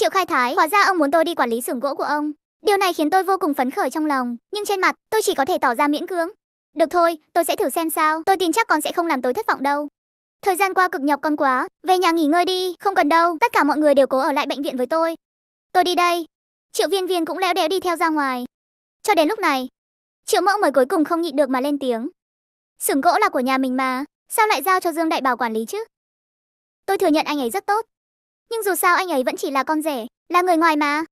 Triệu Khai Thái, hóa ra ông muốn tôi đi quản lý xưởng gỗ của ông. Điều này khiến tôi vô cùng phấn khởi trong lòng, nhưng trên mặt tôi chỉ có thể tỏ ra miễn cưỡng. Được thôi, tôi sẽ thử xem sao, tôi tin chắc con sẽ không làm tôi thất vọng đâu. Thời gian qua cực nhọc con quá, về nhà nghỉ ngơi đi, không cần đâu, tất cả mọi người đều cố ở lại bệnh viện với tôi. Tôi đi đây. Triệu Viên Viên cũng léo đéo đi theo ra ngoài. Cho đến lúc này, Triệu Mẫu mới cuối cùng không nhịn được mà lên tiếng. Xưởng gỗ là của nhà mình mà, sao lại giao cho Dương Đại Bảo quản lý chứ? Tôi thừa nhận anh ấy rất tốt, nhưng dù sao anh ấy vẫn chỉ là con rể, là người ngoài mà.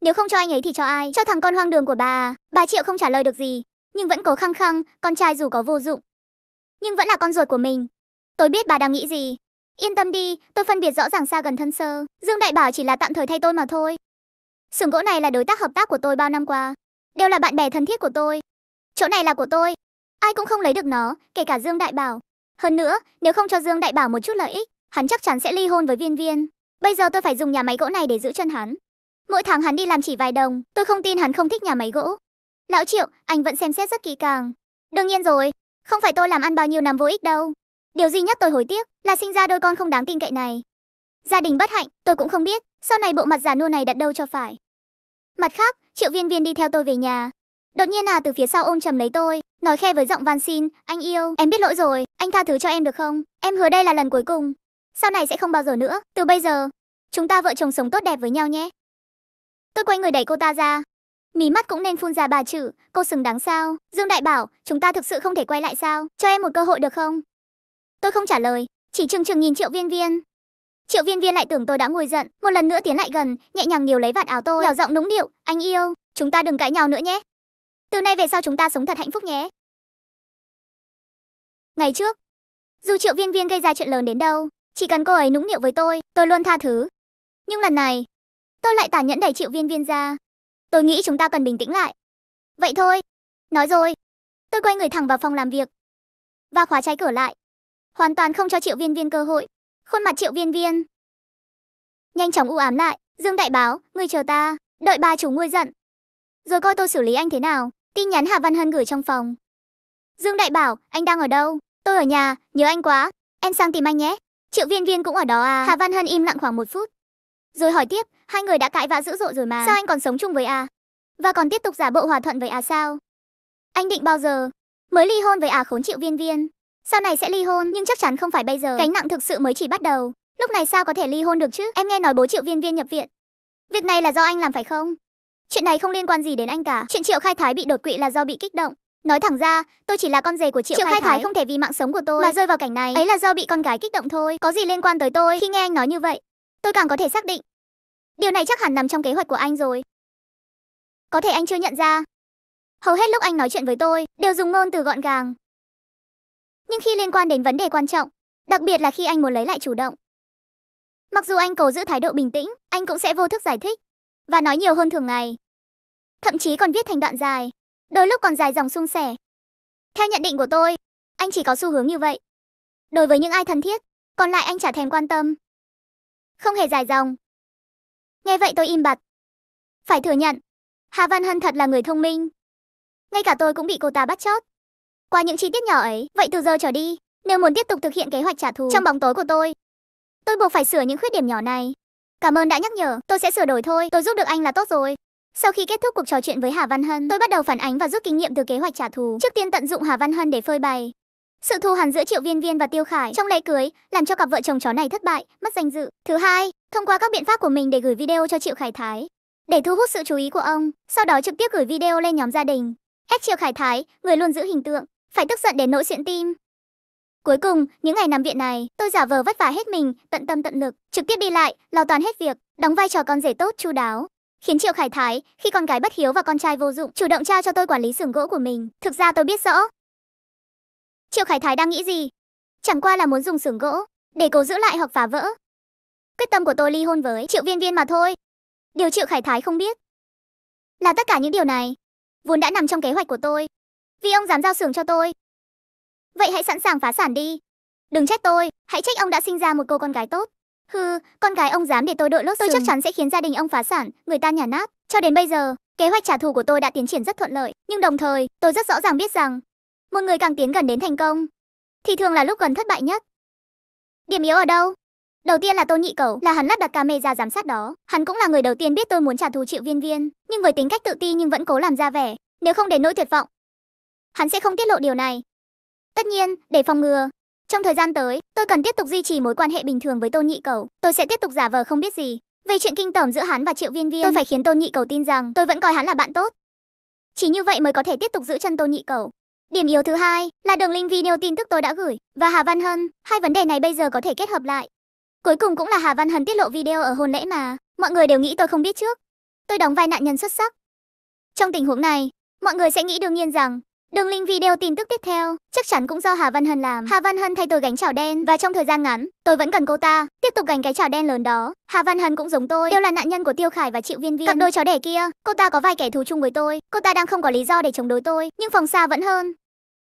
Nếu không cho anh ấy thì cho ai? Cho thằng con hoang đường của bà à? Bà Triệu không trả lời được gì, nhưng vẫn cố khăng khăng, con trai dù có vô dụng, nhưng vẫn là con ruột của mình. Tôi biết bà đang nghĩ gì. Yên tâm đi, tôi phân biệt rõ ràng xa gần thân sơ. Dương Đại Bảo chỉ là tạm thời thay tôi mà thôi. Sưởng gỗ này là đối tác hợp tác của tôi bao năm qua. Đều là bạn bè thân thiết của tôi. Chỗ này là của tôi. Ai cũng không lấy được nó, kể cả Dương Đại Bảo. Hơn nữa, nếu không cho Dương Đại Bảo một chút lợi ích, hắn chắc chắn sẽ ly hôn với Viên Viên. Bây giờ tôi phải dùng nhà máy gỗ này để giữ chân hắn. Mỗi tháng hắn đi làm chỉ vài đồng, tôi không tin hắn không thích nhà máy gỗ. Lão Triệu, anh vẫn xem xét rất kỹ càng. Đương nhiên rồi, không phải tôi làm ăn bao nhiêu năm vô ích đâu. Điều duy nhất tôi hối tiếc là sinh ra đôi con không đáng tin cậy này. Gia đình bất hạnh, tôi cũng không biết, sau này bộ mặt giả nua này đặt đâu cho phải. Mặt khác, Triệu Viên Viên đi theo tôi về nhà. Đột nhiên là từ phía sau ôm chầm lấy tôi, nói khe với giọng van xin, anh yêu, em biết lỗi rồi, anh tha thứ cho em được không? Em hứa đây là lần cuối cùng, sau này sẽ không bao giờ nữa, từ bây giờ, Chúng ta vợ chồng sống tốt đẹp với nhau nhé. Tôi quay người đẩy cô ta ra. Mí mắt cũng nên phun ra bà chữ, cô xứng đáng sao? Dương Đại bảo, chúng ta thực sự không thể quay lại sao? Cho em một cơ hội được không? Tôi không trả lời, chỉ chừng chừng nhìn Triệu Viên Viên. Triệu Viên Viên lại tưởng tôi đã ngồi giận, một lần nữa tiến lại gần, nhẹ nhàng nhiều lấy vạt áo tôi, nhỏ giọng nũng điệu, "Anh yêu, chúng ta đừng cãi nhau nữa nhé. Từ nay về sau chúng ta sống thật hạnh phúc nhé." Ngày trước, dù Triệu Viên Viên gây ra chuyện lớn đến đâu, chỉ cần cô ấy nũng nịu với tôi, tôi luôn tha thứ, nhưng lần này, tôi lại tàn nhẫn đẩy triệu viên viên ra. Tôi nghĩ chúng ta cần bình tĩnh lại. Vậy thôi. Nói rồi. Tôi quay người thẳng vào phòng làm việc. Và khóa trái cửa lại. Hoàn toàn không cho triệu viên viên cơ hội. Khuôn mặt triệu viên viên. Nhanh chóng u ám lại. Dương đại báo, người chờ ta. Đợi bà chủ nguôi giận. Rồi coi tôi xử lý anh thế nào. Tin nhắn Hà Văn Hân gửi trong phòng. Dương đại bảo, anh đang ở đâu? Tôi ở nhà, nhớ anh quá. Em sang tìm anh nhé. Triệu viên viên cũng ở đó à. Hà Văn Hân im lặng khoảng một phút. Rồi hỏi tiếp, hai người đã cãi vã dữ dội rồi mà. Sao anh còn sống chung với à? Và còn tiếp tục giả bộ hòa thuận với à sao? Anh định bao giờ mới ly hôn với à khốn chịu viên viên? Sau này sẽ ly hôn nhưng chắc chắn không phải bây giờ. Gánh nặng thực sự mới chỉ bắt đầu. Lúc này sao có thể ly hôn được chứ? Em nghe nói bố triệu viên viên nhập viện. Việc này là do anh làm phải không? Chuyện này không liên quan gì đến anh cả. Chuyện triệu khai thái bị đột quỵ là do bị kích động. Nói thẳng ra, tôi chỉ là con rể của Triệu, Triệu Khai, Khai Thái không thể vì mạng sống của tôi mà rơi vào cảnh này. Ấy là do bị con gái kích động thôi, có gì liên quan tới tôi khi nghe anh nói như vậy tôi càng có thể xác định. Điều này chắc hẳn nằm trong kế hoạch của anh rồi. Có thể anh chưa nhận ra. Hầu hết lúc anh nói chuyện với tôi, đều dùng ngôn từ gọn gàng. Nhưng khi liên quan đến vấn đề quan trọng, đặc biệt là khi anh muốn lấy lại chủ động. Mặc dù anh cố giữ thái độ bình tĩnh, anh cũng sẽ vô thức giải thích và nói nhiều hơn thường ngày. Thậm chí còn viết thành đoạn dài, đôi lúc còn dài dòng suôn sẻ. Theo nhận định của tôi, anh chỉ có xu hướng như vậy. Đối với những ai thân thiết, còn lại anh chả thèm quan tâm không hề dài dòng. Nghe vậy tôi im bặt. Phải thừa nhận, Hà Văn Hân thật là người thông minh. Ngay cả tôi cũng bị cô ta bắt chót. Qua những chi tiết nhỏ ấy, vậy từ giờ trở đi, nếu muốn tiếp tục thực hiện kế hoạch trả thù trong bóng tối của tôi, tôi buộc phải sửa những khuyết điểm nhỏ này. Cảm ơn đã nhắc nhở, tôi sẽ sửa đổi thôi, tôi giúp được anh là tốt rồi. Sau khi kết thúc cuộc trò chuyện với Hà Văn Hân, tôi bắt đầu phản ánh và rút kinh nghiệm từ kế hoạch trả thù. Trước tiên tận dụng Hà Văn Hân để phơi bày, sự thù hằn giữa Triệu Viên Viên và Tiêu Khải trong lễ cưới làm cho cặp vợ chồng chó này thất bại, mất danh dự. Thứ hai, thông qua các biện pháp của mình để gửi video cho Triệu Khải Thái để thu hút sự chú ý của ông, sau đó trực tiếp gửi video lên nhóm gia đình. Ép Triệu Khải Thái, người luôn giữ hình tượng, phải tức giận đến nỗi xuyễn tim. Cuối cùng, những ngày nằm viện này, tôi giả vờ vất vả hết mình, tận tâm tận lực, trực tiếp đi lại, lo toàn hết việc, đóng vai trò con rể tốt chu đáo, khiến Triệu Khải Thái, khi con gái bất hiếu và con trai vô dụng, chủ động trao cho tôi quản lý xưởng gỗ của mình. Thực ra tôi biết rõ, Triệu Khải Thái đang nghĩ gì? Chẳng qua là muốn dùng sưởng gỗ để cố giữ lại hoặc phá vỡ. Quyết tâm của tôi ly hôn với Triệu Viên Viên mà thôi. Điều Triệu Khải Thái không biết là tất cả những điều này vốn đã nằm trong kế hoạch của tôi. Vì ông dám giao sưởng cho tôi. Vậy hãy sẵn sàng phá sản đi. Đừng trách tôi, hãy trách ông đã sinh ra một cô con gái tốt. Hừ, con gái ông dám để tôi đội lốt Tôi chắc chắn sẽ khiến gia đình ông phá sản, người ta nhà nát. Cho đến bây giờ, kế hoạch trả thù của tôi đã tiến triển rất thuận lợi. Nhưng đồng thời, tôi rất rõ ràng biết rằng một người càng tiến gần đến thành công thì thường là lúc gần thất bại nhất điểm yếu ở đâu đầu tiên là tôn nhị cầu là hắn lắp đặt camera giám sát đó hắn cũng là người đầu tiên biết tôi muốn trả thù triệu viên viên nhưng với tính cách tự ti nhưng vẫn cố làm ra vẻ nếu không đến nỗi tuyệt vọng hắn sẽ không tiết lộ điều này tất nhiên để phòng ngừa trong thời gian tới tôi cần tiếp tục duy trì mối quan hệ bình thường với tôn nhị cầu tôi sẽ tiếp tục giả vờ không biết gì về chuyện kinh tởm giữa hắn và triệu viên viên tôi phải khiến tôn nhị cầu tin rằng tôi vẫn coi hắn là bạn tốt chỉ như vậy mới có thể tiếp tục giữ chân tôn nhị cầu Điểm yếu thứ hai là đường link video tin tức tôi đã gửi và Hà Văn Hân, hai vấn đề này bây giờ có thể kết hợp lại. Cuối cùng cũng là Hà Văn Hân tiết lộ video ở hôn lễ mà, mọi người đều nghĩ tôi không biết trước. Tôi đóng vai nạn nhân xuất sắc. Trong tình huống này, mọi người sẽ nghĩ đương nhiên rằng Đường link video tin tức tiếp theo chắc chắn cũng do Hà Văn Hân làm. Hà Văn Hân thay tôi gánh chảo đen và trong thời gian ngắn, tôi vẫn cần cô ta tiếp tục gánh cái chảo đen lớn đó. Hà Văn Hân cũng giống tôi, đều là nạn nhân của Tiêu Khải và Triệu Viên Viên. Cặp đôi chó đẻ kia, cô ta có vài kẻ thù chung với tôi, cô ta đang không có lý do để chống đối tôi, nhưng phòng xa vẫn hơn.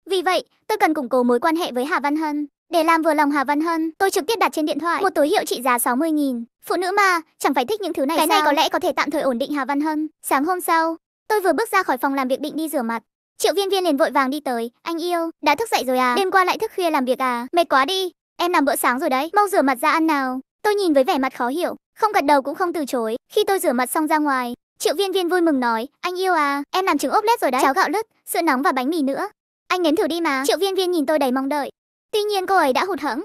Vì vậy, tôi cần củng cố mối quan hệ với Hà Văn Hân. Để làm vừa lòng Hà Văn Hân, tôi trực tiếp đặt trên điện thoại một túi hiệu trị giá 60.000. Phụ nữ mà, chẳng phải thích những thứ này Cái sao? này có lẽ có thể tạm thời ổn định Hà Văn Hân. Sáng hôm sau, tôi vừa bước ra khỏi phòng làm việc định đi rửa mặt. Triệu Viên Viên liền vội vàng đi tới, "Anh yêu, đã thức dậy rồi à? Đêm qua lại thức khuya làm việc à? Mệt quá đi, em làm bữa sáng rồi đấy, mau rửa mặt ra ăn nào." Tôi nhìn với vẻ mặt khó hiểu, không gật đầu cũng không từ chối. Khi tôi rửa mặt xong ra ngoài, Triệu Viên Viên vui mừng nói, "Anh yêu à, em làm trứng ốp lết rồi đấy, cháo gạo lứt, sữa nóng và bánh mì nữa. Anh nếm thử đi mà. Triệu Viên Viên nhìn tôi đầy mong đợi. Tuy nhiên cô ấy đã hụt hẫng.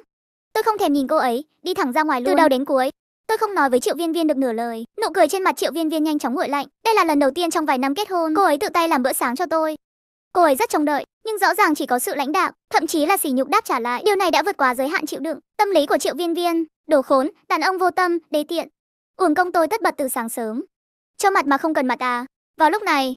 Tôi không thèm nhìn cô ấy, đi thẳng ra ngoài luôn. Từ đầu đến cuối, tôi không nói với Triệu Viên Viên được nửa lời. Nụ cười trên mặt Triệu Viên Viên nhanh chóng nguội lạnh. Đây là lần đầu tiên trong vài năm kết hôn, cô ấy tự tay làm bữa sáng cho tôi. Cô ấy rất trông đợi, nhưng rõ ràng chỉ có sự lãnh đạo, thậm chí là sỉ nhục đáp trả lại. Điều này đã vượt quá giới hạn chịu đựng. Tâm lý của Triệu Viên Viên, đồ khốn, đàn ông vô tâm, đê tiện. Uổng công tôi tất bật từ sáng sớm. Cho mặt mà không cần mặt à? Vào lúc này,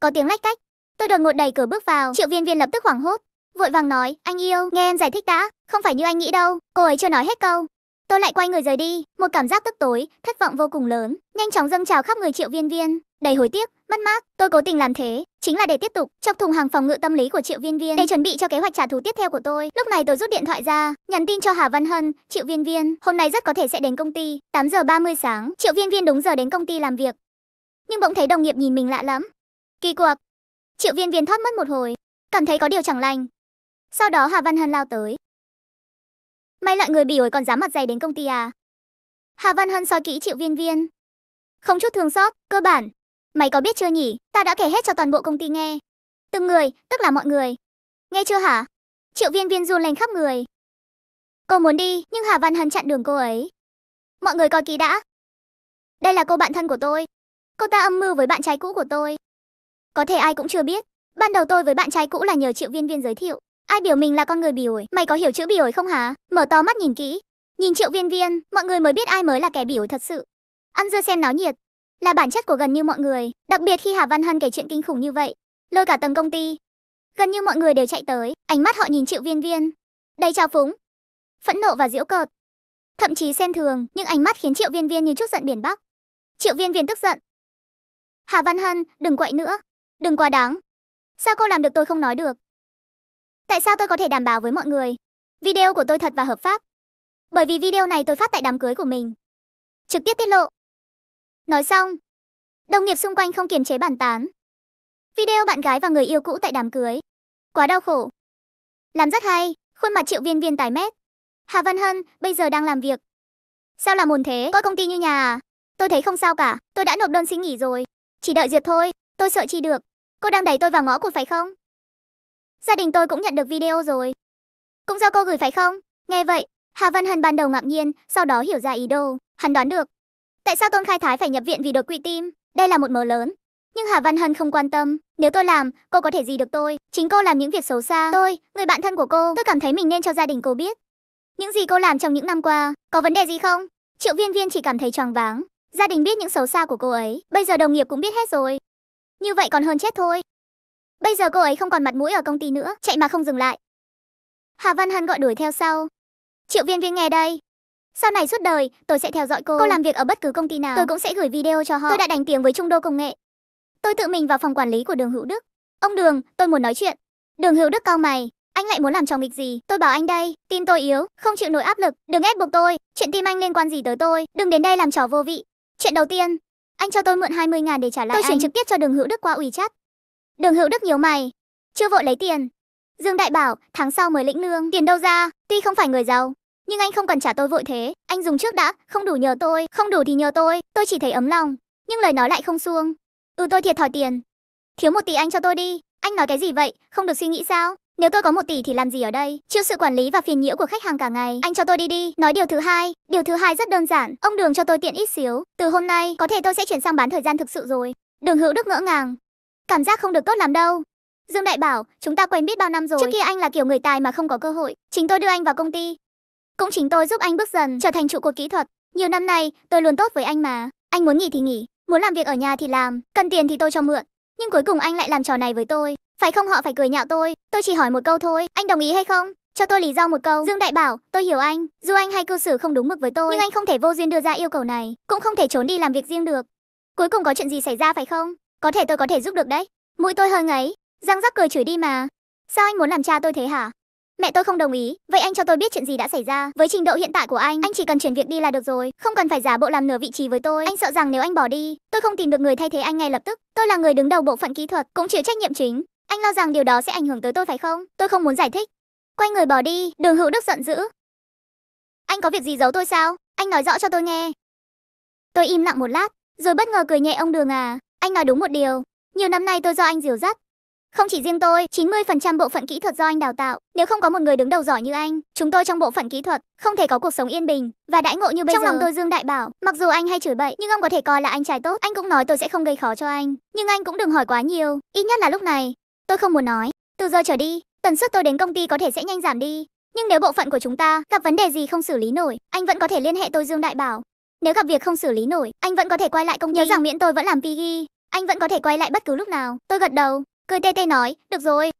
có tiếng lách cách, Tôi đột ngột đẩy cửa bước vào, Triệu Viên Viên lập tức hoảng hốt, vội vàng nói, anh yêu, nghe em giải thích đã, không phải như anh nghĩ đâu. Cô ấy chưa nói hết câu. Tôi lại quay người rời đi, một cảm giác tức tối, thất vọng vô cùng lớn, nhanh chóng dâng trào khắp người Triệu Viên Viên, đầy hối tiếc, mất mát. Tôi cố tình làm thế, chính là để tiếp tục chọc thùng hàng phòng ngự tâm lý của Triệu Viên Viên để chuẩn bị cho kế hoạch trả thù tiếp theo của tôi. Lúc này tôi rút điện thoại ra, nhắn tin cho Hà Văn Hân, Triệu Viên Viên, hôm nay rất có thể sẽ đến công ty, tám giờ 30 sáng. Triệu Viên Viên đúng giờ đến công ty làm việc. Nhưng bỗng thấy đồng nghiệp nhìn mình lạ lắm. Kỳ cuộc, Triệu Viên Viên thoát mất một hồi, cảm thấy có điều chẳng lành. Sau đó Hà Văn Hân lao tới. May lại người bị ổi còn dám mặt dày đến công ty à? Hà Văn Hân soi kỹ Triệu Viên Viên. Không chút thương xót, cơ bản. Mày có biết chưa nhỉ, ta đã kể hết cho toàn bộ công ty nghe. Từng người, tức là mọi người. Nghe chưa hả? Triệu Viên Viên run lên khắp người. Cô muốn đi, nhưng Hà Văn Hân chặn đường cô ấy. Mọi người coi kỹ đã. Đây là cô bạn thân của tôi. Cô ta âm mưu với bạn trai cũ của tôi. Có thể ai cũng chưa biết. Ban đầu tôi với bạn trai cũ là nhờ Triệu Viên Viên giới thiệu. Ai biểu mình là con người bỉ ổi, mày có hiểu chữ bỉ ổi không hả? Mở to mắt nhìn kỹ. Nhìn Triệu Viên Viên, mọi người mới biết ai mới là kẻ bỉ ổi thật sự. Ăn dưa xem náo nhiệt là bản chất của gần như mọi người, đặc biệt khi Hà Văn Hân kể chuyện kinh khủng như vậy, lôi cả tầng công ty. Gần như mọi người đều chạy tới, ánh mắt họ nhìn Triệu Viên Viên. Đầy trào phúng, phẫn nộ và diễu cợt. Thậm chí xem thường, những ánh mắt khiến Triệu Viên Viên như chút giận biển Bắc. Triệu Viên Viên tức giận. Hà Văn Hân, đừng quậy nữa, Đừng quá đáng. Sao cô làm được tôi không nói được? Tại sao tôi có thể đảm bảo với mọi người? Video của tôi thật và hợp pháp. Bởi vì video này tôi phát tại đám cưới của mình. Trực tiếp tiết lộ. Nói xong, đồng nghiệp xung quanh không kiềm chế bàn tán. Video bạn gái và người yêu cũ tại đám cưới. Quá đau khổ. Làm rất hay, khuôn mặt triệu viên viên tài mét. Hà Văn Hân bây giờ đang làm việc. Sao làm ồn thế, coi công ty như nhà à? Tôi thấy không sao cả, tôi đã nộp đơn xin nghỉ rồi. Chỉ đợi duyệt thôi, tôi sợ chi được. Cô đang đẩy tôi vào ngõ cụt phải không? Gia đình tôi cũng nhận được video rồi. Cũng do cô gửi phải không? Nghe vậy, Hà Văn Hân ban đầu ngạc nhiên, sau đó hiểu ra ý đồ, hắn đoán được. Tại sao Tôn Khai Thái phải nhập viện vì đột quỵ tim? Đây là một mớ lớn. Nhưng Hà Văn Hân không quan tâm, nếu tôi làm, cô có thể gì được tôi? Chính cô làm những việc xấu xa. Tôi, người bạn thân của cô, tôi cảm thấy mình nên cho gia đình cô biết. Những gì cô làm trong những năm qua, có vấn đề gì không? Triệu Viên Viên chỉ cảm thấy choáng váng. Gia đình biết những xấu xa của cô ấy, bây giờ đồng nghiệp cũng biết hết rồi. Như vậy còn hơn chết thôi. Bây giờ cô ấy không còn mặt mũi ở công ty nữa, chạy mà không dừng lại. Hà Văn Hân gọi đuổi theo sau. Triệu Viên Viên nghe đây. Sau này suốt đời, tôi sẽ theo dõi cô. Cô làm việc ở bất cứ công ty nào, tôi cũng sẽ gửi video cho họ. Tôi đã đánh tiếng với Trung đô công nghệ. Tôi tự mình vào phòng quản lý của Đường Hữu Đức. Ông Đường, tôi muốn nói chuyện. Đường Hữu Đức cao mày, anh lại muốn làm trò nghịch gì? Tôi bảo anh đây, tin tôi yếu, không chịu nổi áp lực, đừng ép buộc tôi. Chuyện tim anh liên quan gì tới tôi? Đừng đến đây làm trò vô vị. Chuyện đầu tiên, anh cho tôi mượn 20 ngàn để trả lại Tôi anh. chuyển trực tiếp cho Đường Hữu Đức qua ủy chat. Đường Hữu Đức nhíu mày, chưa vội lấy tiền. Dương Đại bảo, tháng sau mới lĩnh lương, tiền đâu ra? Tuy không phải người giàu, nhưng anh không cần trả tôi vội thế, anh dùng trước đã, không đủ nhờ tôi, không đủ thì nhờ tôi, tôi chỉ thấy ấm lòng, nhưng lời nói lại không xuông. Ừ tôi thiệt thòi tiền. Thiếu một tỷ anh cho tôi đi, anh nói cái gì vậy, không được suy nghĩ sao? Nếu tôi có một tỷ thì làm gì ở đây? Chịu sự quản lý và phiền nhiễu của khách hàng cả ngày. Anh cho tôi đi đi. Nói điều thứ hai. Điều thứ hai rất đơn giản. Ông Đường cho tôi tiện ít xíu. Từ hôm nay, có thể tôi sẽ chuyển sang bán thời gian thực sự rồi. Đường Hữu Đức ngỡ ngàng. Cảm giác không được tốt lắm đâu. Dương Đại bảo, chúng ta quen biết bao năm rồi. Trước kia anh là kiểu người tài mà không có cơ hội. Chính tôi đưa anh vào công ty. Cũng chính tôi giúp anh bước dần trở thành trụ cột kỹ thuật. Nhiều năm nay, tôi luôn tốt với anh mà. Anh muốn nghỉ thì nghỉ, muốn làm việc ở nhà thì làm, cần tiền thì tôi cho mượn nhưng cuối cùng anh lại làm trò này với tôi. Phải không họ phải cười nhạo tôi, tôi chỉ hỏi một câu thôi, anh đồng ý hay không? Cho tôi lý do một câu. Dương Đại bảo, tôi hiểu anh, dù anh hay cư xử không đúng mực với tôi, nhưng anh không thể vô duyên đưa ra yêu cầu này, cũng không thể trốn đi làm việc riêng được. Cuối cùng có chuyện gì xảy ra phải không? Có thể tôi có thể giúp được đấy. Mũi tôi hơi ngấy, răng rắc cười chửi đi mà. Sao anh muốn làm cha tôi thế hả? Mẹ tôi không đồng ý, vậy anh cho tôi biết chuyện gì đã xảy ra. Với trình độ hiện tại của anh, anh chỉ cần chuyển việc đi là được rồi, không cần phải giả bộ làm nửa vị trí với tôi. Anh sợ rằng nếu anh bỏ đi, tôi không tìm được người thay thế anh ngay lập tức. Tôi là người đứng đầu bộ phận kỹ thuật, cũng chịu trách nhiệm chính. Anh lo rằng điều đó sẽ ảnh hưởng tới tôi phải không? Tôi không muốn giải thích. Quay người bỏ đi, Đường Hữu Đức giận dữ. Anh có việc gì giấu tôi sao? Anh nói rõ cho tôi nghe. Tôi im lặng một lát, rồi bất ngờ cười nhẹ ông Đường à, anh nói đúng một điều, nhiều năm nay tôi do anh dìu dắt, không chỉ riêng tôi, 90% bộ phận kỹ thuật do anh đào tạo. Nếu không có một người đứng đầu giỏi như anh, chúng tôi trong bộ phận kỹ thuật không thể có cuộc sống yên bình và đãi ngộ như bây trong giờ. Trong lòng tôi Dương Đại Bảo, mặc dù anh hay chửi bậy, nhưng ông có thể coi là anh trai tốt. Anh cũng nói tôi sẽ không gây khó cho anh, nhưng anh cũng đừng hỏi quá nhiều, ít nhất là lúc này. Tôi không muốn nói. Từ giờ trở đi, tần suất tôi đến công ty có thể sẽ nhanh giảm đi. Nhưng nếu bộ phận của chúng ta gặp vấn đề gì không xử lý nổi, anh vẫn có thể liên hệ tôi Dương Đại Bảo. Nếu gặp việc không xử lý nổi, anh vẫn có thể quay lại công ty. Nhớ rằng miễn tôi vẫn làm PG, e, anh vẫn có thể quay lại bất cứ lúc nào. Tôi gật đầu, Cười tê tê nói, được rồi.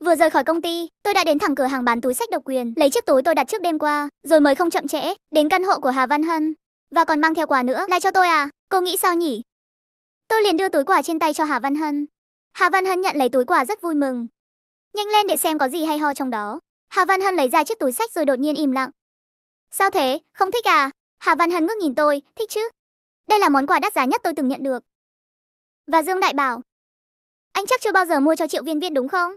Vừa rời khỏi công ty, tôi đã đến thẳng cửa hàng bán túi sách độc quyền, lấy chiếc túi tôi đặt trước đêm qua, rồi mới không chậm trễ, đến căn hộ của Hà Văn Hân. Và còn mang theo quà nữa, lại cho tôi à? Cô nghĩ sao nhỉ? Tôi liền đưa túi quà trên tay cho Hà Văn Hân. Hà Văn Hân nhận lấy túi quà rất vui mừng. Nhanh lên để xem có gì hay ho trong đó. Hà Văn Hân lấy ra chiếc túi sách rồi đột nhiên im lặng. Sao thế, không thích à? Hà Văn Hân ngước nhìn tôi, thích chứ? Đây là món quà đắt giá nhất tôi từng nhận được. Và Dương Đại bảo, anh chắc chưa bao giờ mua cho Triệu Viên Viên đúng không?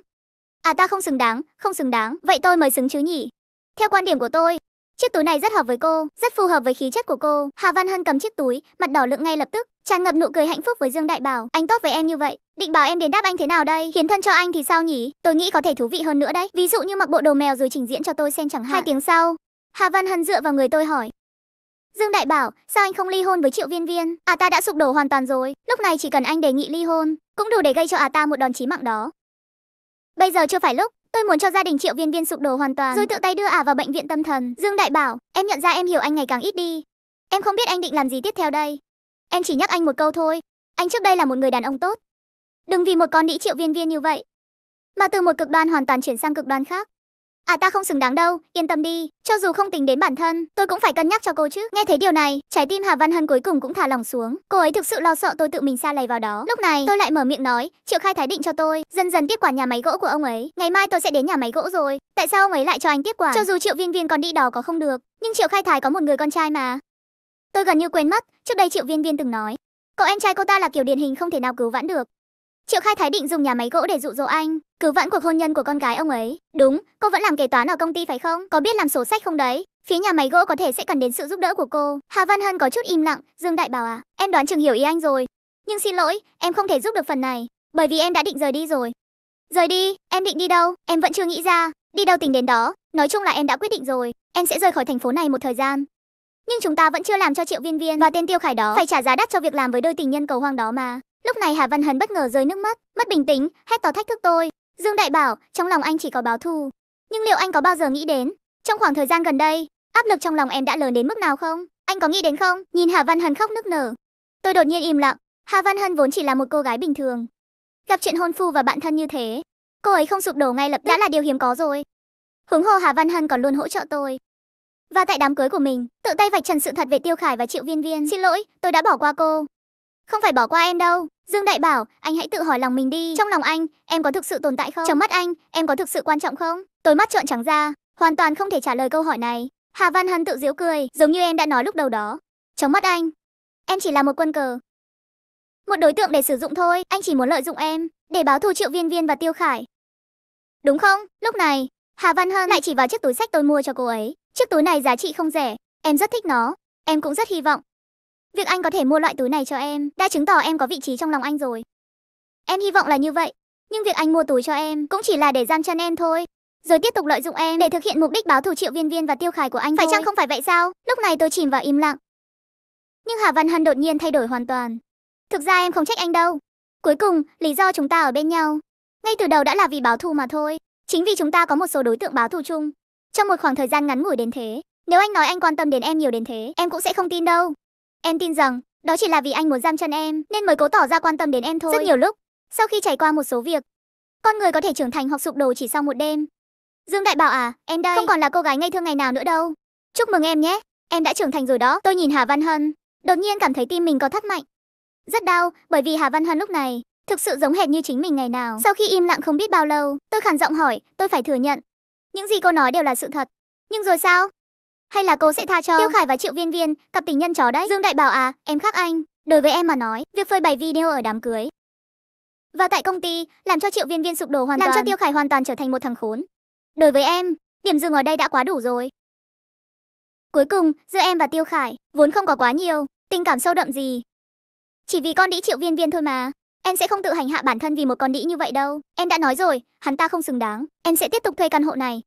À ta không xứng đáng, không xứng đáng, vậy tôi mới xứng chứ nhỉ? Theo quan điểm của tôi, chiếc túi này rất hợp với cô, rất phù hợp với khí chất của cô. Hà Văn Hân cầm chiếc túi, mặt đỏ lượng ngay lập tức, tràn ngập nụ cười hạnh phúc với Dương Đại Bảo. Anh tốt với em như vậy, định bảo em đến đáp anh thế nào đây? Hiến thân cho anh thì sao nhỉ? Tôi nghĩ có thể thú vị hơn nữa đấy. Ví dụ như mặc bộ đồ mèo rồi trình diễn cho tôi xem chẳng hạn. Hai tiếng sau, Hà Văn Hân dựa vào người tôi hỏi, Dương Đại bảo, sao anh không ly hôn với Triệu Viên Viên? À ta đã sụp đổ hoàn toàn rồi, lúc này chỉ cần anh đề nghị ly hôn, cũng đủ để gây cho ả à ta một đòn chí mạng đó. Bây giờ chưa phải lúc, tôi muốn cho gia đình Triệu Viên Viên sụp đổ hoàn toàn, rồi tự tay đưa ả à vào bệnh viện tâm thần. Dương Đại bảo, em nhận ra em hiểu anh ngày càng ít đi. Em không biết anh định làm gì tiếp theo đây. Em chỉ nhắc anh một câu thôi, anh trước đây là một người đàn ông tốt. Đừng vì một con đĩ Triệu Viên Viên như vậy, mà từ một cực đoan hoàn toàn chuyển sang cực đoan khác. À ta không xứng đáng đâu, yên tâm đi, cho dù không tính đến bản thân, tôi cũng phải cân nhắc cho cô chứ. Nghe thấy điều này, trái tim Hà Văn Hân cuối cùng cũng thả lỏng xuống. Cô ấy thực sự lo sợ tôi tự mình xa lầy vào đó. Lúc này, tôi lại mở miệng nói, "Triệu Khai Thái định cho tôi, dần dần tiếp quản nhà máy gỗ của ông ấy. Ngày mai tôi sẽ đến nhà máy gỗ rồi, tại sao ông ấy lại cho anh tiếp quản? Cho dù Triệu Viên Viên còn đi đò có không được, nhưng Triệu Khai Thái có một người con trai mà." Tôi gần như quên mất, trước đây Triệu Viên Viên từng nói, cậu em trai cô ta là kiểu điển hình không thể nào cứu vãn được Triệu Khai Thái định dùng nhà máy gỗ để dụ dỗ anh, cứu vãn cuộc hôn nhân của con gái ông ấy. Đúng, cô vẫn làm kế toán ở công ty phải không? Có biết làm sổ sách không đấy? Phía nhà máy gỗ có thể sẽ cần đến sự giúp đỡ của cô. Hà Văn Hân có chút im lặng, Dương Đại bảo à, em đoán chừng hiểu ý anh rồi. Nhưng xin lỗi, em không thể giúp được phần này, bởi vì em đã định rời đi rồi. Rời đi, em định đi đâu? Em vẫn chưa nghĩ ra, đi đâu tính đến đó. Nói chung là em đã quyết định rồi, em sẽ rời khỏi thành phố này một thời gian. Nhưng chúng ta vẫn chưa làm cho Triệu Viên Viên và tên Tiêu Khải đó phải trả giá đắt cho việc làm với đôi tình nhân cầu hoang đó mà. Lúc này Hà Văn Hân bất ngờ rơi nước mắt, mất bình tĩnh, hét to thách thức tôi. Dương Đại Bảo, trong lòng anh chỉ có báo thù. Nhưng liệu anh có bao giờ nghĩ đến, trong khoảng thời gian gần đây, áp lực trong lòng em đã lớn đến mức nào không? Anh có nghĩ đến không? Nhìn Hà Văn Hân khóc nức nở. Tôi đột nhiên im lặng. Hà Văn Hân vốn chỉ là một cô gái bình thường. Gặp chuyện hôn phu và bạn thân như thế, cô ấy không sụp đổ ngay lập tức đã là điều hiếm có rồi. Hướng hồ Hà Văn Hân còn luôn hỗ trợ tôi. Và tại đám cưới của mình, tự tay vạch trần sự thật về Tiêu Khải và Triệu Viên Viên. Xin lỗi, tôi đã bỏ qua cô. Không phải bỏ qua em đâu, Dương Đại bảo, anh hãy tự hỏi lòng mình đi, trong lòng anh, em có thực sự tồn tại không? Trong mắt anh, em có thực sự quan trọng không? Tôi mắt trợn trắng ra, hoàn toàn không thể trả lời câu hỏi này. Hà Văn Hân tự giễu cười, giống như em đã nói lúc đầu đó. Trong mắt anh, em chỉ là một quân cờ. Một đối tượng để sử dụng thôi, anh chỉ muốn lợi dụng em, để báo thù Triệu Viên Viên và Tiêu Khải. Đúng không? Lúc này, Hà Văn Hân lại chỉ vào chiếc túi sách tôi mua cho cô ấy. Chiếc túi này giá trị không rẻ, em rất thích nó, em cũng rất hy vọng Việc anh có thể mua loại túi này cho em đã chứng tỏ em có vị trí trong lòng anh rồi. Em hy vọng là như vậy, nhưng việc anh mua túi cho em cũng chỉ là để giam chân em thôi. Rồi tiếp tục lợi dụng em để thực hiện mục đích báo thù triệu viên viên và tiêu khải của anh Phải thôi. chăng không phải vậy sao? Lúc này tôi chìm vào im lặng. Nhưng Hà Văn Hân đột nhiên thay đổi hoàn toàn. Thực ra em không trách anh đâu. Cuối cùng, lý do chúng ta ở bên nhau. Ngay từ đầu đã là vì báo thù mà thôi. Chính vì chúng ta có một số đối tượng báo thù chung. Trong một khoảng thời gian ngắn ngủi đến thế, nếu anh nói anh quan tâm đến em nhiều đến thế, em cũng sẽ không tin đâu. Em tin rằng, đó chỉ là vì anh muốn giam chân em nên mới cố tỏ ra quan tâm đến em thôi. Rất nhiều lúc, sau khi trải qua một số việc, con người có thể trưởng thành hoặc sụp đổ chỉ sau một đêm. Dương Đại Bảo à, em đây không còn là cô gái ngây thơ ngày nào nữa đâu. Chúc mừng em nhé, em đã trưởng thành rồi đó. Tôi nhìn Hà Văn Hân, đột nhiên cảm thấy tim mình có thắt mạnh. Rất đau, bởi vì Hà Văn Hân lúc này thực sự giống hệt như chính mình ngày nào. Sau khi im lặng không biết bao lâu, tôi khàn giọng hỏi, tôi phải thừa nhận, những gì cô nói đều là sự thật. Nhưng rồi sao? hay là cô sẽ tha cho Tiêu Khải và Triệu Viên Viên, cặp tình nhân chó đấy. Dương Đại bảo à, em khác anh. Đối với em mà nói, việc phơi bày video ở đám cưới và tại công ty làm cho Triệu Viên Viên sụp đổ hoàn làm toàn, làm cho Tiêu Khải hoàn toàn trở thành một thằng khốn. Đối với em, điểm dừng ở đây đã quá đủ rồi. Cuối cùng, giữa em và Tiêu Khải vốn không có quá nhiều tình cảm sâu đậm gì. Chỉ vì con đĩ Triệu Viên Viên thôi mà, em sẽ không tự hành hạ bản thân vì một con đĩ như vậy đâu. Em đã nói rồi, hắn ta không xứng đáng, em sẽ tiếp tục thuê căn hộ này.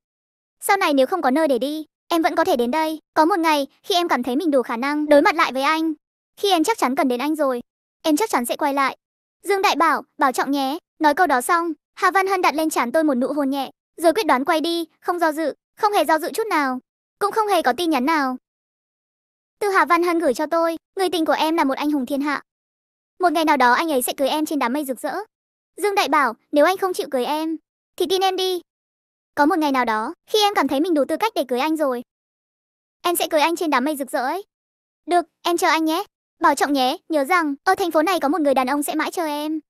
Sau này nếu không có nơi để đi, Em vẫn có thể đến đây. Có một ngày, khi em cảm thấy mình đủ khả năng đối mặt lại với anh. Khi em chắc chắn cần đến anh rồi, em chắc chắn sẽ quay lại. Dương Đại bảo, bảo trọng nhé. Nói câu đó xong, Hà Văn Hân đặt lên trán tôi một nụ hôn nhẹ, rồi quyết đoán quay đi, không do dự, không hề do dự chút nào, cũng không hề có tin nhắn nào. Từ Hà Văn Hân gửi cho tôi, người tình của em là một anh hùng thiên hạ. Một ngày nào đó anh ấy sẽ cưới em trên đám mây rực rỡ. Dương Đại bảo, nếu anh không chịu cưới em, thì tin em đi, có một ngày nào đó, khi em cảm thấy mình đủ tư cách để cưới anh rồi, em sẽ cưới anh trên đám mây rực rỡ ấy. Được, em chờ anh nhé. Bảo trọng nhé, nhớ rằng, ở thành phố này có một người đàn ông sẽ mãi chờ em.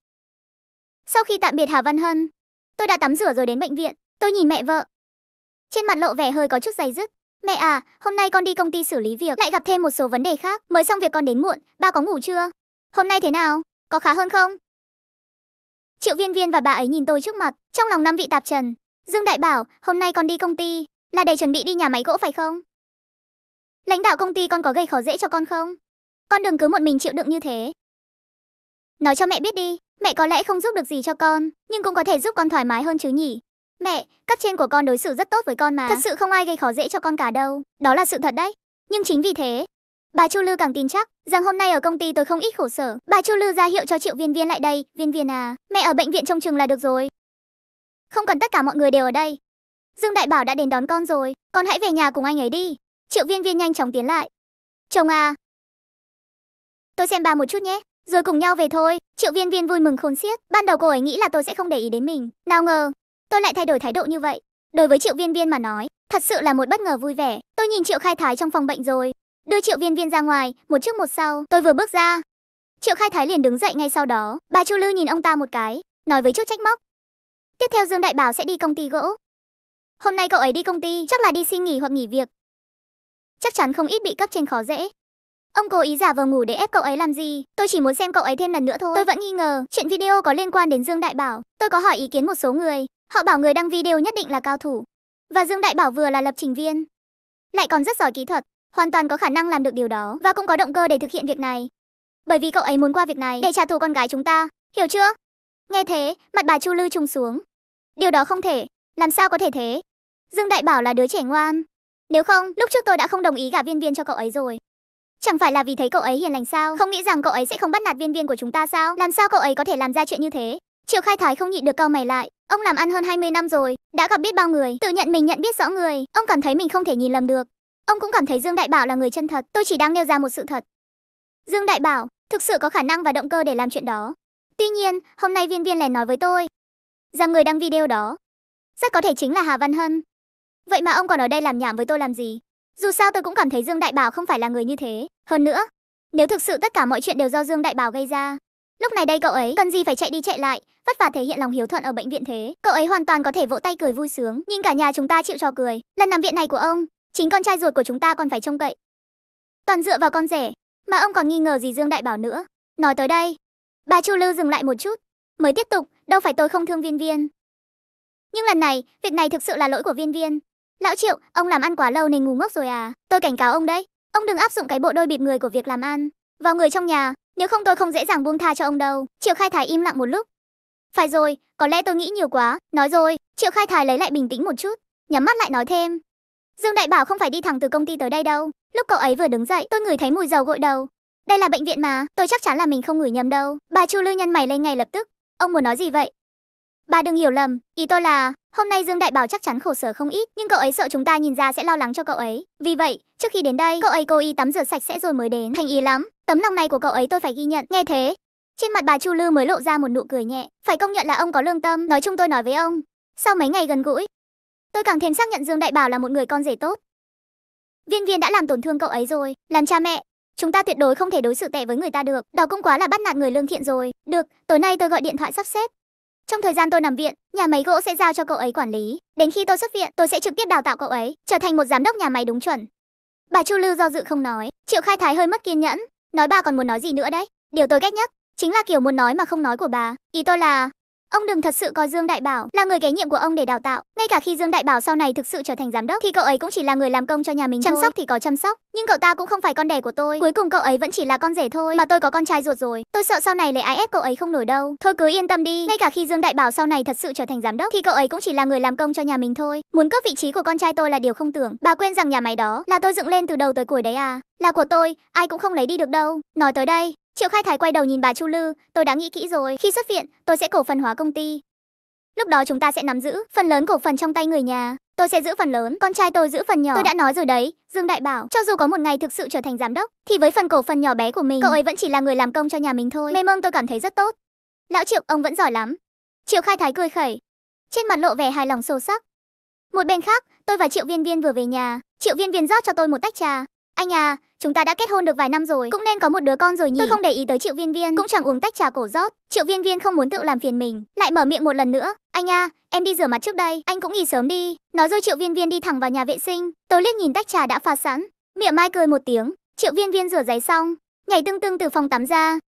Sau khi tạm biệt Hà Văn Hân, tôi đã tắm rửa rồi đến bệnh viện, tôi nhìn mẹ vợ. Trên mặt lộ vẻ hơi có chút dày dứt. Mẹ à, hôm nay con đi công ty xử lý việc, lại gặp thêm một số vấn đề khác, mới xong việc con đến muộn, ba có ngủ chưa? Hôm nay thế nào, có khá hơn không? Triệu Viên Viên và bà ấy nhìn tôi trước mặt, trong lòng năm vị tạp trần, Dương Đại bảo, hôm nay con đi công ty, là để chuẩn bị đi nhà máy gỗ phải không? Lãnh đạo công ty con có gây khó dễ cho con không? Con đừng cứ một mình chịu đựng như thế. Nói cho mẹ biết đi, mẹ có lẽ không giúp được gì cho con, nhưng cũng có thể giúp con thoải mái hơn chứ nhỉ? Mẹ, cấp trên của con đối xử rất tốt với con mà. Thật sự không ai gây khó dễ cho con cả đâu, đó là sự thật đấy. Nhưng chính vì thế, bà Chu Lư càng tin chắc rằng hôm nay ở công ty tôi không ít khổ sở. Bà Chu Lư ra hiệu cho Triệu Viên Viên lại đây, "Viên Viên à, mẹ ở bệnh viện trông trường là được rồi, không cần tất cả mọi người đều ở đây. Dương Đại Bảo đã đến đón con rồi, con hãy về nhà cùng anh ấy đi. Triệu Viên Viên nhanh chóng tiến lại. Chồng à, tôi xem bà một chút nhé, rồi cùng nhau về thôi. Triệu Viên Viên vui mừng khôn xiết, ban đầu cô ấy nghĩ là tôi sẽ không để ý đến mình, nào ngờ tôi lại thay đổi thái độ như vậy. Đối với Triệu Viên Viên mà nói, thật sự là một bất ngờ vui vẻ. Tôi nhìn Triệu Khai Thái trong phòng bệnh rồi, đưa Triệu Viên Viên ra ngoài, một trước một sau, tôi vừa bước ra. Triệu Khai Thái liền đứng dậy ngay sau đó, bà Chu Lư nhìn ông ta một cái, nói với chút trách móc, Tiếp theo Dương Đại Bảo sẽ đi công ty gỗ. Hôm nay cậu ấy đi công ty chắc là đi xin nghỉ hoặc nghỉ việc. Chắc chắn không ít bị cấp trên khó dễ. Ông cố ý giả vờ ngủ để ép cậu ấy làm gì? Tôi chỉ muốn xem cậu ấy thêm lần nữa thôi. Tôi vẫn nghi ngờ chuyện video có liên quan đến Dương Đại Bảo. Tôi có hỏi ý kiến một số người. Họ bảo người đăng video nhất định là cao thủ. Và Dương Đại Bảo vừa là lập trình viên. Lại còn rất giỏi kỹ thuật. Hoàn toàn có khả năng làm được điều đó. Và cũng có động cơ để thực hiện việc này. Bởi vì cậu ấy muốn qua việc này để trả thù con gái chúng ta. Hiểu chưa? Nghe thế, mặt bà Chu Lư trùng xuống. Điều đó không thể, làm sao có thể thế? Dương Đại Bảo là đứa trẻ ngoan. Nếu không, lúc trước tôi đã không đồng ý gả viên viên cho cậu ấy rồi. Chẳng phải là vì thấy cậu ấy hiền lành sao, không nghĩ rằng cậu ấy sẽ không bắt nạt viên viên của chúng ta sao? Làm sao cậu ấy có thể làm ra chuyện như thế? Triệu Khai Thái không nhịn được cau mày lại, ông làm ăn hơn 20 năm rồi, đã gặp biết bao người, tự nhận mình nhận biết rõ người, ông cảm thấy mình không thể nhìn lầm được. Ông cũng cảm thấy Dương Đại Bảo là người chân thật, tôi chỉ đang nêu ra một sự thật. Dương Đại Bảo thực sự có khả năng và động cơ để làm chuyện đó. Tuy nhiên, hôm nay Viên Viên lại nói với tôi rằng người đăng video đó rất có thể chính là Hà Văn Hân. Vậy mà ông còn ở đây làm nhảm với tôi làm gì? Dù sao tôi cũng cảm thấy Dương Đại Bảo không phải là người như thế. Hơn nữa, nếu thực sự tất cả mọi chuyện đều do Dương Đại Bảo gây ra, lúc này đây cậu ấy cần gì phải chạy đi chạy lại, vất vả thể hiện lòng hiếu thuận ở bệnh viện thế. Cậu ấy hoàn toàn có thể vỗ tay cười vui sướng, nhưng cả nhà chúng ta chịu cho cười. Lần nằm viện này của ông, chính con trai ruột của chúng ta còn phải trông cậy. Toàn dựa vào con rể, mà ông còn nghi ngờ gì Dương Đại Bảo nữa. Nói tới đây, Bà Chu Lưu dừng lại một chút, mới tiếp tục, đâu phải tôi không thương Viên Viên. Nhưng lần này, việc này thực sự là lỗi của Viên Viên. Lão Triệu, ông làm ăn quá lâu nên ngu ngốc rồi à? Tôi cảnh cáo ông đấy, ông đừng áp dụng cái bộ đôi bịt người của việc làm ăn vào người trong nhà, nếu không tôi không dễ dàng buông tha cho ông đâu. Triệu Khai Thái im lặng một lúc. Phải rồi, có lẽ tôi nghĩ nhiều quá, nói rồi, Triệu Khai Thái lấy lại bình tĩnh một chút, nhắm mắt lại nói thêm. Dương Đại Bảo không phải đi thẳng từ công ty tới đây đâu, lúc cậu ấy vừa đứng dậy, tôi ngửi thấy mùi dầu gội đầu, đây là bệnh viện mà, tôi chắc chắn là mình không ngửi nhầm đâu. Bà Chu Lư nhân mày lên ngay lập tức. Ông muốn nói gì vậy? Bà đừng hiểu lầm, ý tôi là, hôm nay Dương Đại Bảo chắc chắn khổ sở không ít, nhưng cậu ấy sợ chúng ta nhìn ra sẽ lo lắng cho cậu ấy. Vì vậy, trước khi đến đây, cậu ấy cố ý tắm rửa sạch sẽ rồi mới đến. Thành ý lắm, tấm lòng này của cậu ấy tôi phải ghi nhận. Nghe thế, trên mặt bà Chu Lư mới lộ ra một nụ cười nhẹ, phải công nhận là ông có lương tâm, nói chung tôi nói với ông. Sau mấy ngày gần gũi, tôi càng thêm xác nhận Dương Đại Bảo là một người con rể tốt. Viên Viên đã làm tổn thương cậu ấy rồi, làm cha mẹ, Chúng ta tuyệt đối không thể đối xử tệ với người ta được, đó cũng quá là bắt nạt người lương thiện rồi. Được, tối nay tôi gọi điện thoại sắp xếp. Trong thời gian tôi nằm viện, nhà máy gỗ sẽ giao cho cậu ấy quản lý. Đến khi tôi xuất viện, tôi sẽ trực tiếp đào tạo cậu ấy, trở thành một giám đốc nhà máy đúng chuẩn. Bà Chu Lưu do dự không nói, Triệu Khai Thái hơi mất kiên nhẫn, nói bà còn muốn nói gì nữa đấy. Điều tôi ghét nhất chính là kiểu muốn nói mà không nói của bà. Ý tôi là, Ông đừng thật sự coi Dương Đại Bảo là người kế nhiệm của ông để đào tạo. Ngay cả khi Dương Đại Bảo sau này thực sự trở thành giám đốc thì cậu ấy cũng chỉ là người làm công cho nhà mình. Chăm thôi. sóc thì có chăm sóc, nhưng cậu ta cũng không phải con đẻ của tôi. Cuối cùng cậu ấy vẫn chỉ là con rể thôi, mà tôi có con trai ruột rồi. Tôi sợ sau này lấy ai ép cậu ấy không nổi đâu. Thôi cứ yên tâm đi. Ngay cả khi Dương Đại Bảo sau này thật sự trở thành giám đốc thì cậu ấy cũng chỉ là người làm công cho nhà mình thôi. Muốn cướp vị trí của con trai tôi là điều không tưởng. Bà quên rằng nhà máy đó là tôi dựng lên từ đầu tới cuối đấy à? Là của tôi, ai cũng không lấy đi được đâu. Nói tới đây, Triệu Khai Thái quay đầu nhìn bà Chu Lư, tôi đã nghĩ kỹ rồi, khi xuất viện, tôi sẽ cổ phần hóa công ty. Lúc đó chúng ta sẽ nắm giữ phần lớn cổ phần trong tay người nhà, tôi sẽ giữ phần lớn, con trai tôi giữ phần nhỏ. Tôi đã nói rồi đấy, Dương Đại Bảo, cho dù có một ngày thực sự trở thành giám đốc, thì với phần cổ phần nhỏ bé của mình, cậu ấy vẫn chỉ là người làm công cho nhà mình thôi. Mê mông tôi cảm thấy rất tốt. Lão Triệu, ông vẫn giỏi lắm. Triệu Khai Thái cười khẩy, trên mặt lộ vẻ hài lòng sâu sắc. Một bên khác, tôi và Triệu Viên Viên vừa về nhà, Triệu Viên Viên rót cho tôi một tách trà, anh à, chúng ta đã kết hôn được vài năm rồi, cũng nên có một đứa con rồi nhỉ. Tôi không để ý tới Triệu Viên Viên, cũng chẳng uống tách trà cổ rót. Triệu Viên Viên không muốn tự làm phiền mình, lại mở miệng một lần nữa. Anh à, em đi rửa mặt trước đây, anh cũng nghỉ sớm đi. Nói rồi Triệu Viên Viên đi thẳng vào nhà vệ sinh. Tôi liếc nhìn tách trà đã pha sẵn, miệng mai cười một tiếng. Triệu Viên Viên rửa giấy xong, nhảy tưng tưng từ phòng tắm ra.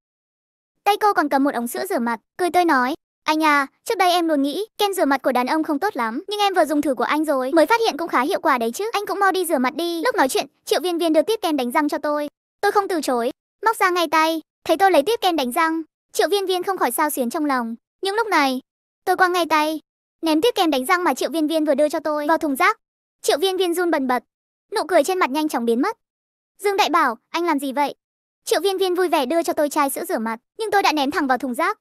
Tay cô còn cầm một ống sữa rửa mặt, cười tươi nói, anh à, trước đây em luôn nghĩ kem rửa mặt của đàn ông không tốt lắm, nhưng em vừa dùng thử của anh rồi, mới phát hiện cũng khá hiệu quả đấy chứ. Anh cũng mau đi rửa mặt đi. Lúc nói chuyện, Triệu Viên Viên đưa tiếp kem đánh răng cho tôi. Tôi không từ chối, móc ra ngay tay, thấy tôi lấy tiếp kem đánh răng, Triệu Viên Viên không khỏi sao xuyến trong lòng. Nhưng lúc này, tôi quăng ngay tay, ném tiếp kem đánh răng mà Triệu Viên Viên vừa đưa cho tôi vào thùng rác. Triệu Viên Viên run bần bật, nụ cười trên mặt nhanh chóng biến mất. Dương Đại Bảo, anh làm gì vậy? Triệu Viên Viên vui vẻ đưa cho tôi chai sữa rửa mặt, nhưng tôi đã ném thẳng vào thùng rác.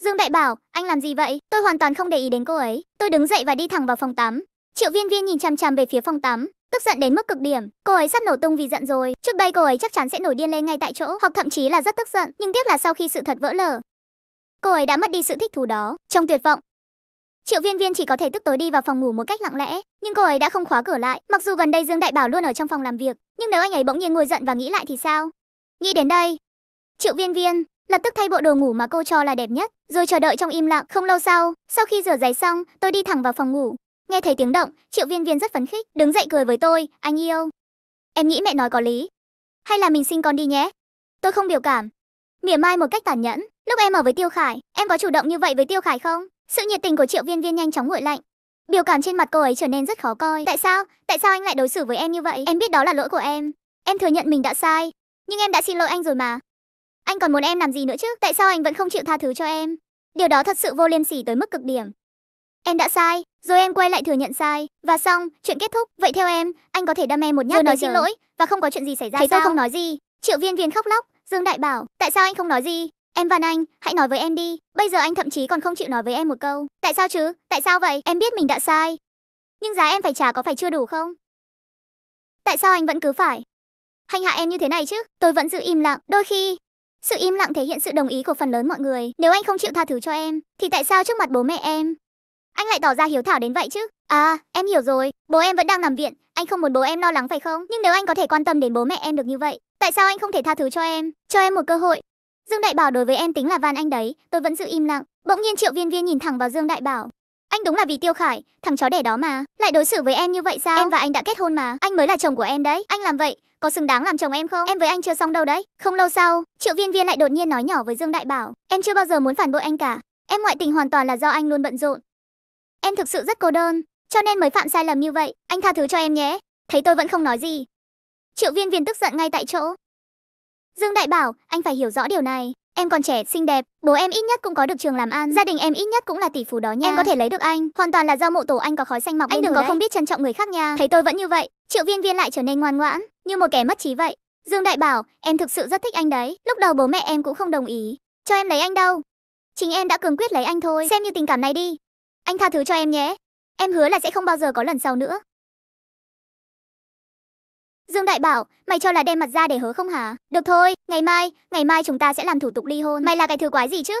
Dương Đại bảo, anh làm gì vậy? Tôi hoàn toàn không để ý đến cô ấy. Tôi đứng dậy và đi thẳng vào phòng tắm. Triệu Viên Viên nhìn chằm chằm về phía phòng tắm, tức giận đến mức cực điểm. Cô ấy sắp nổ tung vì giận rồi. Trước đây cô ấy chắc chắn sẽ nổi điên lên ngay tại chỗ, hoặc thậm chí là rất tức giận, nhưng tiếc là sau khi sự thật vỡ lở, cô ấy đã mất đi sự thích thú đó. Trong tuyệt vọng, Triệu Viên Viên chỉ có thể tức tối đi vào phòng ngủ một cách lặng lẽ, nhưng cô ấy đã không khóa cửa lại. Mặc dù gần đây Dương Đại Bảo luôn ở trong phòng làm việc, nhưng nếu anh ấy bỗng nhiên ngồi giận và nghĩ lại thì sao? Nghĩ đến đây, Triệu Viên Viên, lập tức thay bộ đồ ngủ mà cô cho là đẹp nhất, rồi chờ đợi trong im lặng. Không lâu sau, sau khi rửa giấy xong, tôi đi thẳng vào phòng ngủ. Nghe thấy tiếng động, Triệu Viên Viên rất phấn khích, đứng dậy cười với tôi, "Anh yêu, em nghĩ mẹ nói có lý. Hay là mình sinh con đi nhé?" Tôi không biểu cảm, mỉa mai một cách tàn nhẫn, "Lúc em ở với Tiêu Khải, em có chủ động như vậy với Tiêu Khải không?" Sự nhiệt tình của Triệu Viên Viên nhanh chóng nguội lạnh. Biểu cảm trên mặt cô ấy trở nên rất khó coi. "Tại sao? Tại sao anh lại đối xử với em như vậy? Em biết đó là lỗi của em. Em thừa nhận mình đã sai, nhưng em đã xin lỗi anh rồi mà." Anh còn muốn em làm gì nữa chứ? Tại sao anh vẫn không chịu tha thứ cho em? Điều đó thật sự vô liên sỉ tới mức cực điểm. Em đã sai, rồi em quay lại thừa nhận sai và xong, chuyện kết thúc. Vậy theo em, anh có thể đâm em một nhát rồi nói xin lỗi và không có chuyện gì xảy ra Thấy sao? tôi không nói gì. Triệu Viên Viên khóc lóc, Dương Đại bảo, tại sao anh không nói gì? Em van anh, hãy nói với em đi. Bây giờ anh thậm chí còn không chịu nói với em một câu. Tại sao chứ? Tại sao vậy? Em biết mình đã sai. Nhưng giá em phải trả có phải chưa đủ không? Tại sao anh vẫn cứ phải hành hạ em như thế này chứ? Tôi vẫn giữ im lặng. Đôi khi, sự im lặng thể hiện sự đồng ý của phần lớn mọi người. Nếu anh không chịu tha thứ cho em, thì tại sao trước mặt bố mẹ em? Anh lại tỏ ra hiếu thảo đến vậy chứ? À, em hiểu rồi. Bố em vẫn đang nằm viện, anh không muốn bố em lo lắng phải không? Nhưng nếu anh có thể quan tâm đến bố mẹ em được như vậy, tại sao anh không thể tha thứ cho em? Cho em một cơ hội. Dương Đại Bảo đối với em tính là van anh đấy, tôi vẫn giữ im lặng. Bỗng nhiên Triệu Viên Viên nhìn thẳng vào Dương Đại Bảo. Anh đúng là vì Tiêu Khải, thằng chó đẻ đó mà, lại đối xử với em như vậy sao? Em và anh đã kết hôn mà, anh mới là chồng của em đấy. Anh làm vậy có xứng đáng làm chồng em không? Em với anh chưa xong đâu đấy. Không lâu sau, Triệu Viên Viên lại đột nhiên nói nhỏ với Dương Đại Bảo, em chưa bao giờ muốn phản bội anh cả. Em ngoại tình hoàn toàn là do anh luôn bận rộn. Em thực sự rất cô đơn, cho nên mới phạm sai lầm như vậy. Anh tha thứ cho em nhé. Thấy tôi vẫn không nói gì. Triệu Viên Viên tức giận ngay tại chỗ. Dương Đại Bảo, anh phải hiểu rõ điều này. Em còn trẻ, xinh đẹp, bố em ít nhất cũng có được trường làm ăn, gia đình em ít nhất cũng là tỷ phú đó nha. Em có thể lấy được anh, hoàn toàn là do mộ tổ anh có khói xanh mọc Anh đừng có đấy. không biết trân trọng người khác nha. Thấy tôi vẫn như vậy, Triệu Viên Viên lại trở nên ngoan ngoãn, như một kẻ mất trí vậy. Dương Đại bảo, em thực sự rất thích anh đấy. Lúc đầu bố mẹ em cũng không đồng ý, cho em lấy anh đâu. Chính em đã cường quyết lấy anh thôi, xem như tình cảm này đi. Anh tha thứ cho em nhé. Em hứa là sẽ không bao giờ có lần sau nữa. Dương Đại bảo, mày cho là đem mặt ra để hứa không hả? Được thôi, ngày mai, ngày mai chúng ta sẽ làm thủ tục ly hôn. Mày là cái thứ quái gì chứ?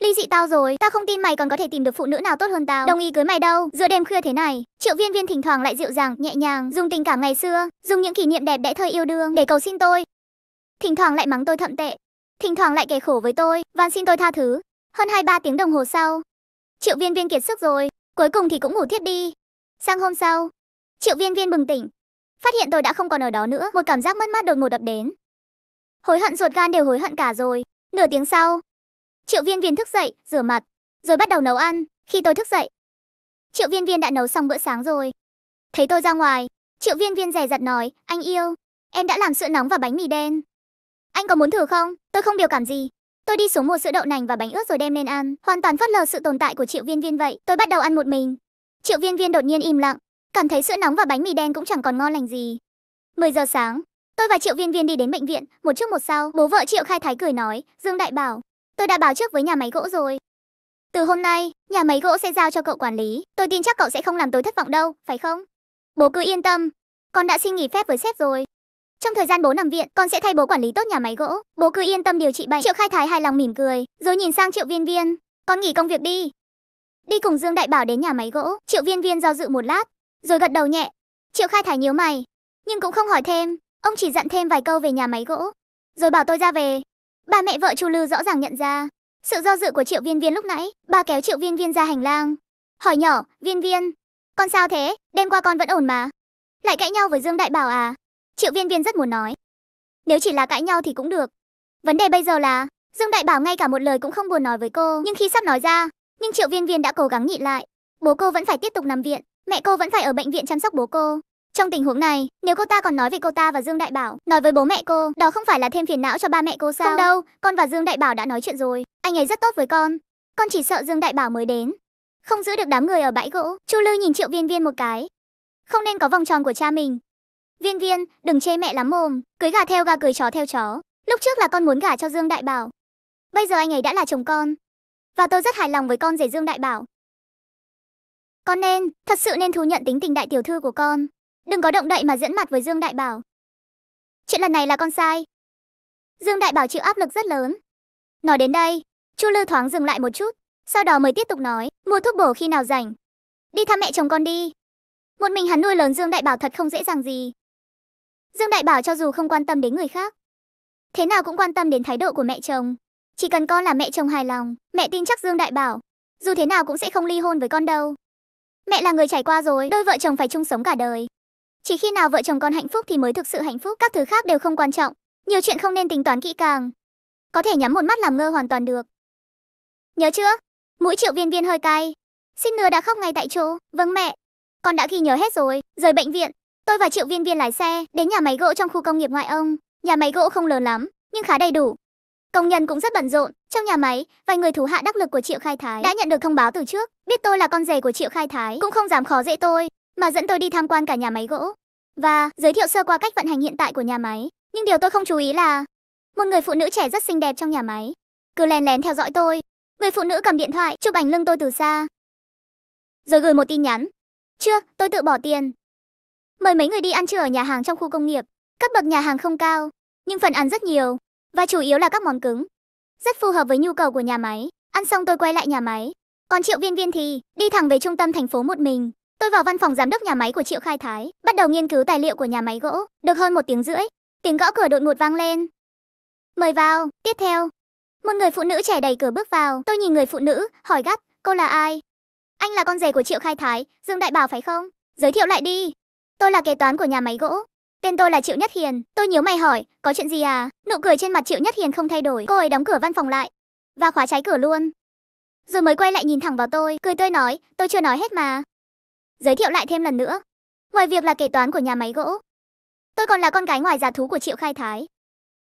Ly dị tao rồi, tao không tin mày còn có thể tìm được phụ nữ nào tốt hơn tao. Đồng ý cưới mày đâu, giữa đêm khuya thế này. Triệu Viên Viên thỉnh thoảng lại dịu dàng, nhẹ nhàng, dùng tình cảm ngày xưa, dùng những kỷ niệm đẹp đẽ thời yêu đương để cầu xin tôi. Thỉnh thoảng lại mắng tôi thậm tệ, thỉnh thoảng lại kể khổ với tôi, van xin tôi tha thứ. Hơn 2 3 tiếng đồng hồ sau, Triệu Viên Viên kiệt sức rồi, cuối cùng thì cũng ngủ thiếp đi. Sang hôm sau, Triệu Viên Viên bừng tỉnh, phát hiện tôi đã không còn ở đó nữa, một cảm giác mất mát đột ngột đập đến. Hối hận ruột gan đều hối hận cả rồi. Nửa tiếng sau, Triệu Viên Viên thức dậy, rửa mặt, rồi bắt đầu nấu ăn. Khi tôi thức dậy, Triệu Viên Viên đã nấu xong bữa sáng rồi. Thấy tôi ra ngoài, Triệu Viên Viên dè rặt nói, anh yêu, em đã làm sữa nóng và bánh mì đen. Anh có muốn thử không? Tôi không biểu cảm gì. Tôi đi xuống mua sữa đậu nành và bánh ướt rồi đem lên ăn, hoàn toàn phớt lờ sự tồn tại của Triệu Viên Viên vậy. Tôi bắt đầu ăn một mình. Triệu Viên Viên đột nhiên im lặng, Cảm thấy sữa nóng và bánh mì đen cũng chẳng còn ngon lành gì. 10 giờ sáng, tôi và Triệu Viên Viên đi đến bệnh viện, một trước một sau, bố vợ Triệu Khai Thái cười nói, Dương Đại bảo, tôi đã báo trước với nhà máy gỗ rồi. Từ hôm nay, nhà máy gỗ sẽ giao cho cậu quản lý, tôi tin chắc cậu sẽ không làm tôi thất vọng đâu, phải không? Bố cứ yên tâm, con đã xin nghỉ phép với sếp rồi. Trong thời gian bố nằm viện, con sẽ thay bố quản lý tốt nhà máy gỗ. Bố cứ yên tâm điều trị bệnh. Triệu Khai Thái hài lòng mỉm cười, rồi nhìn sang Triệu Viên Viên, "Con nghỉ công việc đi." Đi cùng Dương Đại Bảo đến nhà máy gỗ, Triệu Viên Viên do dự một lát, rồi gật đầu nhẹ. Triệu Khai Thái nhíu mày, nhưng cũng không hỏi thêm, ông chỉ dặn thêm vài câu về nhà máy gỗ, rồi bảo tôi ra về. Bà mẹ vợ Chu Lư rõ ràng nhận ra sự do dự của Triệu Viên Viên lúc nãy, bà kéo Triệu Viên Viên ra hành lang, hỏi nhỏ, "Viên Viên, con sao thế? Đêm qua con vẫn ổn mà? Lại cãi nhau với Dương Đại Bảo à?" Triệu Viên Viên rất muốn nói, nếu chỉ là cãi nhau thì cũng được. Vấn đề bây giờ là, Dương Đại Bảo ngay cả một lời cũng không buồn nói với cô, nhưng khi sắp nói ra, nhưng Triệu Viên Viên đã cố gắng nhịn lại, bố cô vẫn phải tiếp tục nằm viện mẹ cô vẫn phải ở bệnh viện chăm sóc bố cô. Trong tình huống này, nếu cô ta còn nói về cô ta và Dương Đại Bảo, nói với bố mẹ cô, đó không phải là thêm phiền não cho ba mẹ cô sao? Không đâu, con và Dương Đại Bảo đã nói chuyện rồi, anh ấy rất tốt với con. Con chỉ sợ Dương Đại Bảo mới đến, không giữ được đám người ở bãi gỗ. Chu Lư nhìn Triệu Viên Viên một cái. Không nên có vòng tròn của cha mình. Viên Viên, đừng chê mẹ lắm mồm, cưới gà theo gà cưới chó theo chó. Lúc trước là con muốn gả cho Dương Đại Bảo, bây giờ anh ấy đã là chồng con. Và tôi rất hài lòng với con rể Dương Đại Bảo, con nên, thật sự nên thú nhận tính tình đại tiểu thư của con. Đừng có động đậy mà diễn mặt với Dương Đại Bảo. Chuyện lần này là con sai. Dương Đại Bảo chịu áp lực rất lớn. Nói đến đây, Chu Lư thoáng dừng lại một chút, sau đó mới tiếp tục nói, mua thuốc bổ khi nào rảnh. Đi thăm mẹ chồng con đi. Một mình hắn nuôi lớn Dương Đại Bảo thật không dễ dàng gì. Dương Đại Bảo cho dù không quan tâm đến người khác, thế nào cũng quan tâm đến thái độ của mẹ chồng. Chỉ cần con là mẹ chồng hài lòng, mẹ tin chắc Dương Đại Bảo, dù thế nào cũng sẽ không ly hôn với con đâu. Mẹ là người trải qua rồi, đôi vợ chồng phải chung sống cả đời. Chỉ khi nào vợ chồng con hạnh phúc thì mới thực sự hạnh phúc, các thứ khác đều không quan trọng. Nhiều chuyện không nên tính toán kỹ càng. Có thể nhắm một mắt làm ngơ hoàn toàn được. Nhớ chưa? Mũi Triệu Viên Viên hơi cay. Xin nưa đã khóc ngay tại chỗ. Vâng mẹ. Con đã ghi nhớ hết rồi, rời bệnh viện. Tôi và Triệu Viên Viên lái xe đến nhà máy gỗ trong khu công nghiệp ngoại ông. Nhà máy gỗ không lớn lắm, nhưng khá đầy đủ, Công nhân cũng rất bận rộn, trong nhà máy, vài người thủ hạ đắc lực của Triệu Khai Thái đã nhận được thông báo từ trước, biết tôi là con rể của Triệu Khai Thái cũng không dám khó dễ tôi, mà dẫn tôi đi tham quan cả nhà máy gỗ và giới thiệu sơ qua cách vận hành hiện tại của nhà máy. Nhưng điều tôi không chú ý là một người phụ nữ trẻ rất xinh đẹp trong nhà máy, cứ lén lén theo dõi tôi. Người phụ nữ cầm điện thoại chụp ảnh lưng tôi từ xa, rồi gửi một tin nhắn. Chưa, tôi tự bỏ tiền. Mời mấy người đi ăn trưa ở nhà hàng trong khu công nghiệp. Các bậc nhà hàng không cao, nhưng phần ăn rất nhiều và chủ yếu là các món cứng. Rất phù hợp với nhu cầu của nhà máy. Ăn xong tôi quay lại nhà máy. Còn Triệu Viên Viên thì đi thẳng về trung tâm thành phố một mình. Tôi vào văn phòng giám đốc nhà máy của Triệu Khai Thái, bắt đầu nghiên cứu tài liệu của nhà máy gỗ. Được hơn một tiếng rưỡi, tiếng gõ cửa đột ngột vang lên. Mời vào, tiếp theo. Một người phụ nữ trẻ đầy cửa bước vào. Tôi nhìn người phụ nữ, hỏi gắt, cô là ai? Anh là con rể của Triệu Khai Thái, Dương Đại Bảo phải không? Giới thiệu lại đi. Tôi là kế toán của nhà máy gỗ, Tên tôi là Triệu Nhất Hiền. Tôi nhớ mày hỏi, có chuyện gì à? Nụ cười trên mặt Triệu Nhất Hiền không thay đổi. Cô ấy đóng cửa văn phòng lại và khóa trái cửa luôn. Rồi mới quay lại nhìn thẳng vào tôi, cười tươi nói, tôi chưa nói hết mà. Giới thiệu lại thêm lần nữa. Ngoài việc là kế toán của nhà máy gỗ, tôi còn là con gái ngoài giả thú của Triệu Khai Thái.